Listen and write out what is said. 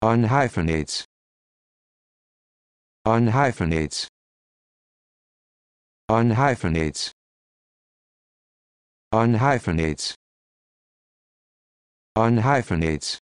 Unhyphenates. Unhyphenates. Unhyphenates. Unhyphenates. Unhyphenates.